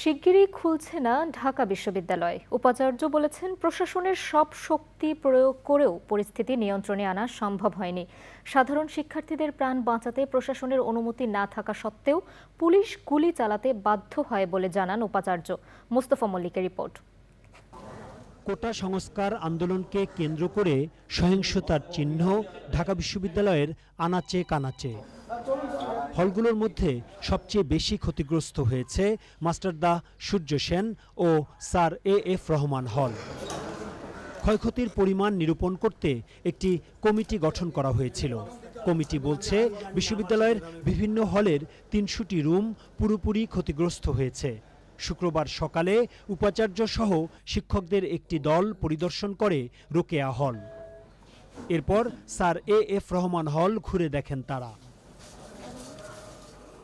শিগগিরই খুলছে না ঢাকা বিশ্ববিদ্যালয় উপাচার্য বলেছেন প্রশাসনের সব শক্তি প্রয়োগ করেও পরিস্থিতি নিয়ন্ত্রণে আনা সম্ভব হয়নি সাধারণ শিক্ষার্থীদের প্রাণ বাঁচাতে প্রশাসনের অনুমতি না থাকা সত্ত্বেও পুলিশ গুলি চালাতে বাধ্য হয় বলে জানান উপাচার্য মোস্তফা মল্লিকের রিপোর্ট কোটা সংস্কার আন্দোলনকে কেন্দ্র করে সহিংসতার চিহ্ন ঢাকা বিশ্ববিদ্যালয়ের আনাচে কানাচে হলগুলোর মধ্যে সবচেয়ে বেশি ক্ষতিগ্রস্ত হয়েছে মাস্টারদা সূর্য সেন ও স্যার এ এফ রহমান হল ক্ষয়ক্ষতির পরিমাণ নিরূপণ করতে একটি কমিটি গঠন করা হয়েছিল কমিটি বলছে বিশ্ববিদ্যালয়ের বিভিন্ন হলের তিনশোটি রুম পুরোপুরি ক্ষতিগ্রস্ত হয়েছে শুক্রবার সকালে উপাচার্য সহ শিক্ষকদের একটি দল পরিদর্শন করে রোকেয়া হল এরপর স্যার এ এফ রহমান হল ঘুরে দেখেন তারা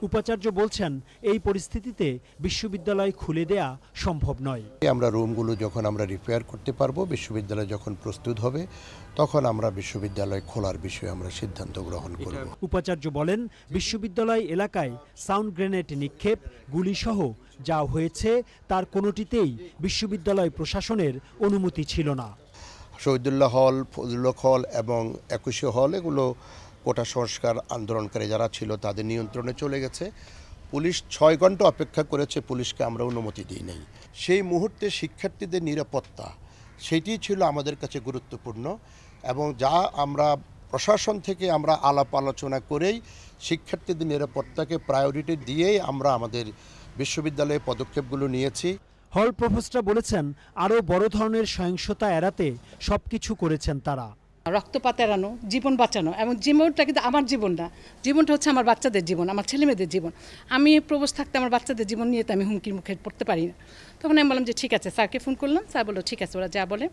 উপাচার্য বলছেন এই পরিস্থিতিতে বিশ্ববিদ্যালয় খুলে দেয়া সম্ভব নয় আমরা রুমগুলো যখন আমরা রিপেয়ার করতে পারবো বিশ্ববিদ্যালয় যখন প্রস্তুত হবে তখন আমরা বিশ্ববিদ্যালয় খোলার বিষয়ে আমরা সিদ্ধান্ত গ্রহণ করব উপাচার্য বলেন বিশ্ববিদ্যালয় এলাকায় সাউন্ড গ্রেনেড নিক্ষেপ গুলিসহ যা হয়েছে তার কোনোটিতেই বিশ্ববিদ্যালয় প্রশাসনের অনুমতি ছিল না শহীদুল্লাহ হল ফজলুল্লাহ হল এবং একুশে হল এগুলো কোটা সংস্কার আন্দোলনকারী যারা ছিল তাদের নিয়ন্ত্রণে চলে গেছে পুলিশ ছয় ঘন্টা অপেক্ষা করেছে পুলিশকে আমরা অনুমতি দিই নাই সেই মুহূর্তে শিক্ষার্থীদের নিরাপত্তা সেটি ছিল আমাদের কাছে গুরুত্বপূর্ণ এবং যা আমরা প্রশাসন থেকে আমরা আলাপ আলোচনা করেই শিক্ষার্থীদের নিরাপত্তাকে প্রায়োরিটি দিয়েই আমরা আমাদের বিশ্ববিদ্যালয়ে পদক্ষেপগুলো নিয়েছি হল প্রফেসরা বলেছেন আরও বড় ধরনের সহিংসতা এড়াতে সব কিছু করেছেন তারা রক্তপাত এড়ানো জীবন বাঁচানো এবং জীবনটা কিন্তু আমার জীবন না জীবনটা হচ্ছে আমার বাচ্চাদের জীবন আমার ছেলেমেয়েদের জীবন আমি প্রবেশ থাকতে আমার বাচ্চাদের জীবন নিয়ে তো আমি হুমকির মুখে পড়তে পারি না তখন আমি বললাম যে ঠিক আছে স্যারকে ফোন করলাম স্যার বললো ঠিক আছে ওরা যা বলে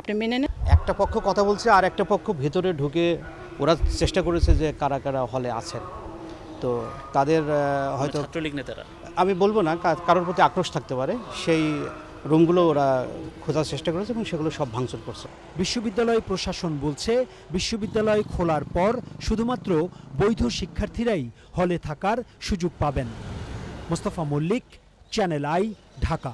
আপনি মেনে নেন একটা পক্ষ কথা বলছে আর একটা পক্ষ ভেতরে ঢুকে ওরা চেষ্টা করেছে যে কারা কারা হলে আছেন তো তাদের হয়তো ছাত্রলীগ নেতারা আমি বলবো না কারোর প্রতি আক্রোশ থাকতে পারে সেই রুমগুলো ওরা খোঁজার চেষ্টা করেছে এবং সেগুলো সব ভাঙচুর করছে বিশ্ববিদ্যালয় প্রশাসন বলছে বিশ্ববিদ্যালয় খোলার পর শুধুমাত্র বৈধ শিক্ষার্থীরাই হলে থাকার সুযোগ পাবেন মোস্তফা মল্লিক চ্যানেল আই ঢাকা